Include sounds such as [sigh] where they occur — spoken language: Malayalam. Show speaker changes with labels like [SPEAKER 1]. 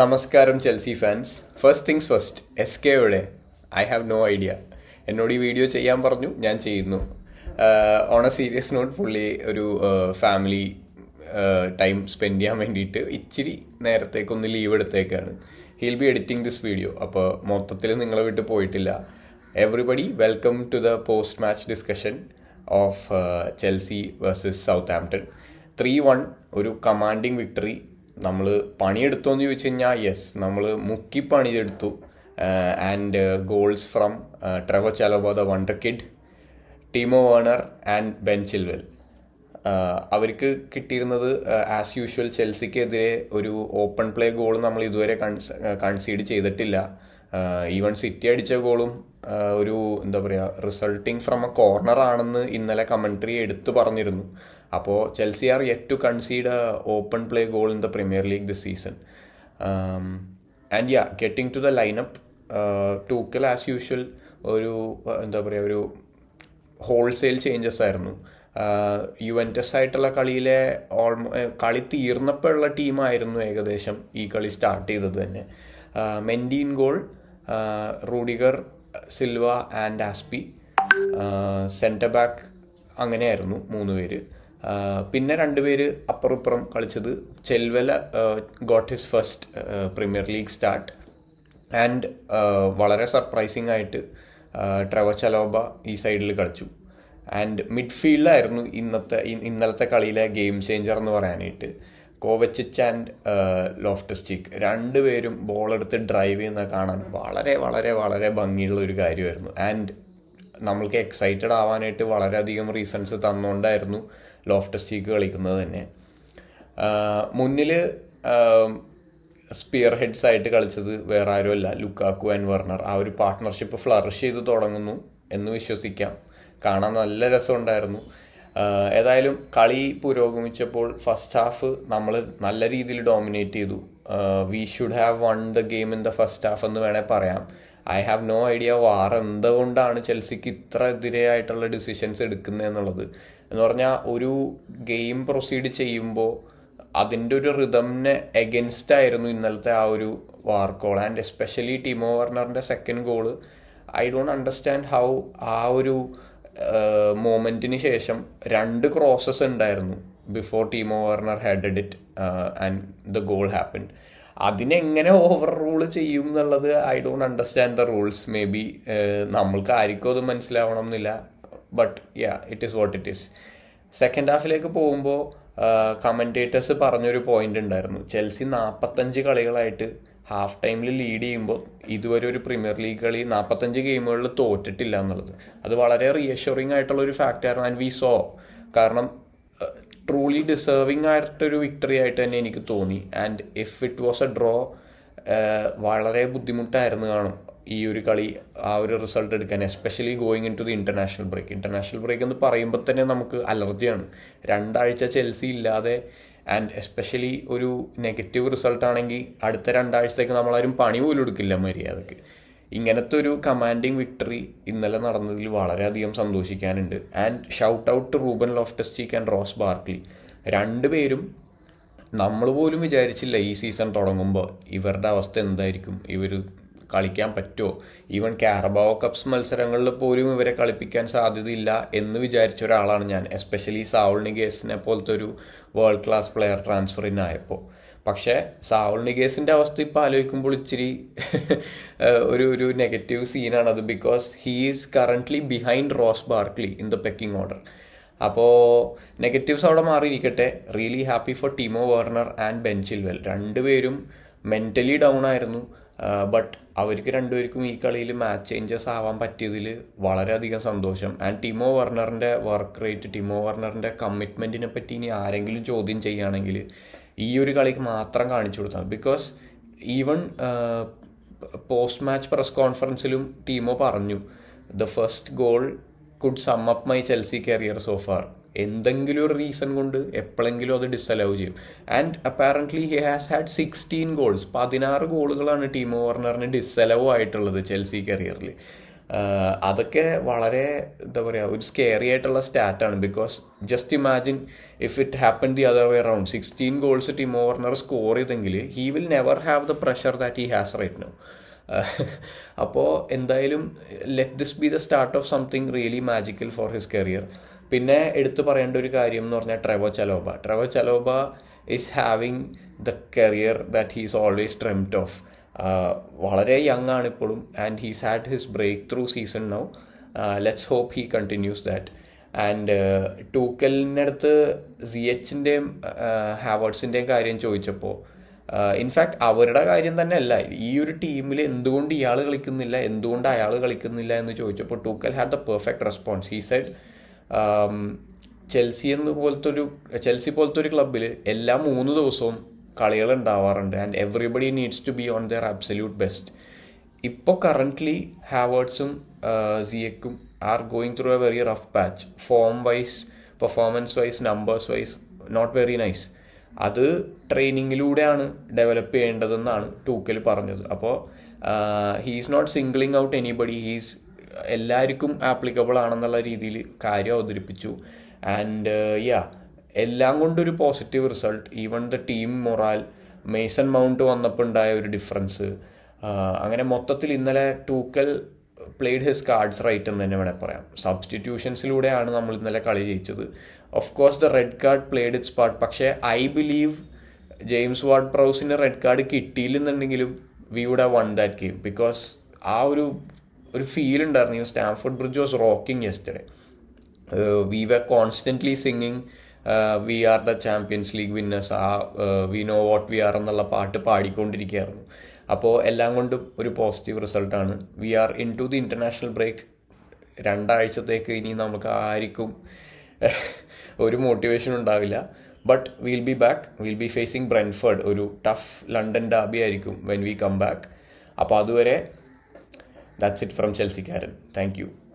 [SPEAKER 1] നമസ്കാരം Chelsea fans first things first S കെയുടെ ഐ ഹാവ് നോ ഐഡിയ എന്നോട് ഈ വീഡിയോ ചെയ്യാൻ പറഞ്ഞു ഞാൻ ചെയ്യുന്നു ഓൺ എ സീരിയസ് നോട്ട് പുള്ളി ഒരു ഫാമിലി ടൈം സ്പെൻഡ് ചെയ്യാൻ വേണ്ടിയിട്ട് ഇച്ചിരി നേരത്തേക്കൊന്ന് ലീവ് എടുത്തേക്കാണ് he'll be editing this video അപ്പോൾ മൊത്തത്തിൽ നിങ്ങളെ വിട്ട് പോയിട്ടില്ല everybody welcome to the post match discussion of Chelsea versus Southampton three one ഒരു കമാൻഡിങ് വിക്ടറി നമ്മൾ പണിയെടുത്തോ എന്ന് ചോദിച്ചു കഴിഞ്ഞാൽ യെസ് നമ്മൾ മുക്കി പണിയെടുത്തു and goals from Trevoh Chalobah the wonder kid Timo Werner and Ben Chilwell അവർക്ക് കിട്ടിയിരുന്നത് ആസ് യൂഷ്വൽ ചെൽസിക്കെതിരെ ഒരു ഓപ്പൺ പ്ലേ ഗോൾ നമ്മൾ ഇതുവരെ കൺസീഡ് ചെയ്തിട്ടില്ല ഈവൺ സിറ്റി അടിച്ച ഗോളും ഒരു എന്താ പറയുക റിസൾട്ടിങ് ഫ്രം എ കോർണർ ആണെന്ന് ഇന്നലെ കമൻട്രി എടുത്തു പറഞ്ഞിരുന്നു അപ്പോൾ Chelsea are yet to concede a open play goal in the Premier League this season and yeah getting to the up Tuchel as usual ഒരു എന്താ പറയുക ഒരു ഹോൾസെയിൽ ചേഞ്ചസ് ആയിരുന്നു യുവൻറ്റസ് ആയിട്ടുള്ള കളിയിലെ ഓൾമോ കളി തീർന്നപ്പോഴുള്ള ടീമായിരുന്നു ഏകദേശം ഈ കളി സ്റ്റാർട്ട് ചെയ്തത് തന്നെ Mendy in goal Rudiger Silva and Azpi centre back അങ്ങനെയായിരുന്നു മൂന്ന് പേര് പിന്നെ രണ്ടുപേര് അപ്പുറപ്പുറം കളിച്ചത് Chilwell got his first Premier League start and വളരെ സർപ്രൈസിംഗ് ആയിട്ട് ട്രവ ചലോബ ഈ സൈഡിൽ കളിച്ചു ആൻഡ് മിഡ്ഫീൽഡായിരുന്നു ഇന്നത്തെ ഇന്നലത്തെ കളിയിലെ ഗെയിം ചേഞ്ചർ എന്ന് പറയാനായിട്ട് കോവച്ചിച്ച് ആൻഡ് ലോഫ്റ്റസ്റ്റിക് രണ്ടുപേരും എടുത്ത് ഡ്രൈവ് ചെയ്യുന്ന കാണാൻ വളരെ വളരെ വളരെ ഭംഗിയുള്ള ഒരു കാര്യമായിരുന്നു ആൻഡ് നമ്മൾക്ക് എക്സൈറ്റഡ് ആവാനായിട്ട് വളരെയധികം റീസൺസ് തന്നുകൊണ്ടായിരുന്നു ലോഫ്റ്റസ്റ്റിക്ക് കളിക്കുന്നത് തന്നെ മുന്നിൽ സ്പിയർ ഹെഡ്സ് ആയിട്ട് കളിച്ചത് വേറെ ആരുമല്ല ലുക്കാക്കു ആൻഡ് വെർണർ ആ ഒരു പാർട്ട്ണർഷിപ്പ് ഫ്ലറിഷ് ചെയ്ത് തുടങ്ങുന്നു എന്ന് വിശ്വസിക്കാം കാണാൻ നല്ല രസമുണ്ടായിരുന്നു ഏതായാലും കളി പുരോഗമിച്ചപ്പോൾ ഫസ്റ്റ് ഹാഫ് നമ്മൾ നല്ല രീതിയിൽ ഡോമിനേറ്റ് ചെയ്തു we should have won the game in the first half എന്ന് വേണേൽ പറയാം I have no idea VAR എന്തുകൊണ്ടാണ് ചെൽസിക്ക് ഇത്ര എതിരെയായിട്ടുള്ള ഡിസിഷൻസ് എടുക്കുന്നത് എന്നുള്ളത് എന്ന് പറഞ്ഞാൽ ഒരു ഗെയിം പ്രൊസീഡ് ചെയ്യുമ്പോൾ അതിൻ്റെ ഒരു റിതമിന് എഗൻസ്റ്റ് ആയിരുന്നു ഇന്നലത്തെ ആ ഒരു VAR call and especially Timo വർണറിൻ്റെ second goal I don't understand how ആ ഒരു മോമെന്റിന് ശേഷം രണ്ട് ക്രോസസ് ഉണ്ടായിരുന്നു before Timo Werner headed it and the goal happen അതിനെങ്ങനെ ഓവർ റൂൾ ചെയ്യും എന്നുള്ളത് I don't understand the rules maybe നമ്മൾക്ക് ആയിരിക്കും അത് മനസ്സിലാവണം എന്നില്ല but yeah it is what it is second ഹാഫിലേക്ക് പോകുമ്പോൾ കമൻറ്റേറ്റേഴ്സ് പറഞ്ഞൊരു പോയിന്റ് ഉണ്ടായിരുന്നു ചെൽസി നാൽപ്പത്തഞ്ച് കളികളായിട്ട് ഹാഫ് ടൈമിൽ ലീഡ് ചെയ്യുമ്പോൾ ഇതുവരെ ഒരു പ്രീമിയർ ലീഗ് കളി നാൽപ്പത്തഞ്ച് ഗെയിമുകളിൽ തോറ്റിട്ടില്ല എന്നുള്ളത് അത് വളരെ റീഅഷ്യൂറിംഗ് ആയിട്ടുള്ള ഒരു ആയിരുന്നു ആൻഡ് വി സോ കാരണം ട്രൂലി ഡിസേർവിംഗ് ആയിട്ടൊരു വിക്ടറി ആയിട്ട് തന്നെ എനിക്ക് തോന്നി and if it was a draw വളരെ ബുദ്ധിമുട്ടായിരുന്നു കാണും ഈ ഒരു കളി ആ ഒരു റിസൾട്ട് എടുക്കാൻ especially going in to the international break international break എന്ന് പറയുമ്പോൾ തന്നെ നമുക്ക് അലർജിയാണ് രണ്ടാഴ്ച ചെൽസി ഇല്ലാതെ ആൻഡ് എസ്പെഷ്യലി ഒരു നെഗറ്റീവ് റിസൾട്ട് ആണെങ്കിൽ അടുത്ത രണ്ടാഴ്ചത്തേക്ക് നമ്മളാരും പണി പോലും എടുക്കില്ല മര്യാദക്ക് ഇങ്ങനത്തെ ഒരു കമാൻഡിങ് വിക്ടറി ഇന്നലെ നടന്നതിൽ വളരെയധികം സന്തോഷിക്കാനുണ്ട് and shout out Ruben Loftus Cheek and Ross Barkley രണ്ടുപേരും നമ്മൾ പോലും വിചാരിച്ചില്ല ഈ സീസൺ തുടങ്ങുമ്പോൾ ഇവരുടെ അവസ്ഥ എന്തായിരിക്കും ഇവർ കളിക്കാൻ പറ്റുമോ ഈവൻ കാരബാവോ കപ്സ് മത്സരങ്ങളിൽ പോലും ഇവരെ കളിപ്പിക്കാൻ സാധ്യതയില്ല എന്ന് വിചാരിച്ച ഒരാളാണ് ഞാൻ എസ്പെഷ്യലി സാവുൾ നിഗേസിനെ പോലത്തെ ഒരു വേൾഡ് ക്ലാസ് പ്ലെയർ ട്രാൻസ്ഫറിനായപ്പോൾ പക്ഷേ സാവുൾ നിഗേസിൻ്റെ അവസ്ഥ ഇപ്പോൾ ആലോചിക്കുമ്പോൾ ഇച്ചിരി [laughs] ഒരു ഒരു നെഗറ്റീവ് സീനാണ് അത് because he is currently behind Ross Barkley in the pecking order അപ്പോൾ നെഗറ്റീവ്സ് അവിടെ മാറിയിരിക്കട്ടെ really happy for Timo Werner and Ben Chilwell രണ്ടുപേരും മെൻ്റലി ഡൗൺ ആയിരുന്നു ബട്ട് അവർക്ക് രണ്ടുപേർക്കും ഈ കളിയിൽ മാച്ച് ചേഞ്ചസ് ആവാൻ പറ്റിയതിൽ വളരെയധികം സന്തോഷം ആൻഡ് ടിമോ വർണറിൻ്റെ വർക്ക് റേറ്റ് ടിമോ വർണറിൻ്റെ കമ്മിറ്റ്മെൻറ്റിനെ പറ്റി ഇനി ആരെങ്കിലും ചോദ്യം ചെയ്യുകയാണെങ്കിൽ ഈ ഒരു കളിക്ക് മാത്രം കാണിച്ചു കൊടുത്താൽ because even post match press കോൺഫറൻസിലും ടീമോ പറഞ്ഞു the first goal could sum up my Chelsea career so far എന്തെങ്കിലും ഒരു റീസൺ കൊണ്ട് എപ്പോഴെങ്കിലും അത് ഡിസലവ് ചെയ്യും and apparently he has had sixteen goals പതിനാറ് ഗോളുകളാണ് ടീം ഓവർണറിന് ഡിസലവ് ആയിട്ടുള്ളത് ചെൽസി കരിയറിൽ അതൊക്കെ വളരെ എന്താ പറയുക ഒരു സ്കെയറി ആയിട്ടുള്ള സ്റ്റാറ്റാണ് because just imagine if it happen the other way round sixteen goals Timo Werner score ചെയ്തെങ്കിൽ he will never have the pressure that he has right no അപ്പോൾ എന്തായാലും let this be the start of something really magical for his career പിന്നെ എടുത്തു പറയേണ്ട ഒരു കാര്യം എന്ന് പറഞ്ഞാൽ Trevoh Chalobah Trevoh Chalobah is having the career that he's always dreamt of വളരെ യങ് ആണ് ഇപ്പോഴും and he's had his breakthrough season now let's hope he continues that and ടൂക്കലിനടുത്ത് സി എച്ചിൻ്റെയും ഹാവേഡ്സിൻ്റെയും കാര്യം ചോദിച്ചപ്പോൾ ഇൻഫാക്ട് അവരുടെ കാര്യം തന്നെ അല്ല ഈ ഒരു ടീമിൽ എന്തുകൊണ്ട് ഇയാൾ കളിക്കുന്നില്ല എന്തുകൊണ്ട് അയാൾ കളിക്കുന്നില്ല എന്ന് ചോദിച്ചപ്പോൾ Tuchel had the perfect response he said Chelsea എന്ന് പോലത്തെ ഒരു ചെൽസി പോലത്തെ ഒരു ക്ലബിൽ എല്ലാ മൂന്ന് ദിവസവും കളികൾ ഉണ്ടാവാറുണ്ട് and everybody needs to be on their absolute best ഇപ്പോൾ കറൻ്റ്ലി ഹാവേർഡ്സും സിയക്കും are going through a very rough patch form wise performance wise numbers wise not very nice അത് ട്രെയിനിങ്ങിലൂടെയാണ് ഡെവലപ്പ് ചെയ്യേണ്ടതെന്നാണ് ടൂക്കൽ പറഞ്ഞത് അപ്പോൾ he is not singling out anybody he's എല്ലാവർക്കും ആപ്ലിക്കബിൾ ആണെന്നുള്ള രീതിയിൽ കാര്യം അവതരിപ്പിച്ചു ആൻഡ് യാ uh, എല്ലാം കൊണ്ടൊരു positive result even the team morale Mason Mount വന്നപ്പോൾ ഉണ്ടായ ഒരു ഡിഫറൻസ് uh, അങ്ങനെ മൊത്തത്തിൽ ഇന്നലെ Tuchel played his cards right എന്ന് തന്നെ വേണേൽ പറയാം സബ്സ്റ്റിറ്റ്യൂഷൻസിലൂടെയാണ് നമ്മൾ ഇന്നലെ കളി ജയിച്ചത് of course the red card played its part പക്ഷേ ഐ ബിലീവ് ജെയിംസ് വാർഡ് പ്രൗസിന് റെഡ് കാർഡ് കിട്ടിയില്ലെന്നുണ്ടെങ്കിലും we would have won that game because ആ ഒരു ഒരു ഫീൽ ഉണ്ടായിരുന്നു Stamford Bridge was rocking yesterday we were constantly singing we are the Champions League winners ആ we know what we are എന്നുള്ള പാട്ട് പാടിക്കൊണ്ടിരിക്കുകയായിരുന്നു അപ്പോൾ എല്ലാം കൊണ്ടും ഒരു പോസിറ്റീവ് റിസൾട്ടാണ് we are in to the international break രണ്ടാഴ്ചത്തേക്ക് ഇനി നമുക്ക് ആർക്കും [laughs] ഒരു മോട്ടിവേഷൻ ഉണ്ടാവില്ല but will be back will be facing Brentford ഒരു ടഫ് ലണ്ടൻ ഡാബി ആയിരിക്കും വെൻ വി കം ബാക്ക് അപ്പോൾ അതുവരെ That's it from Chelsea Karen. Thank you.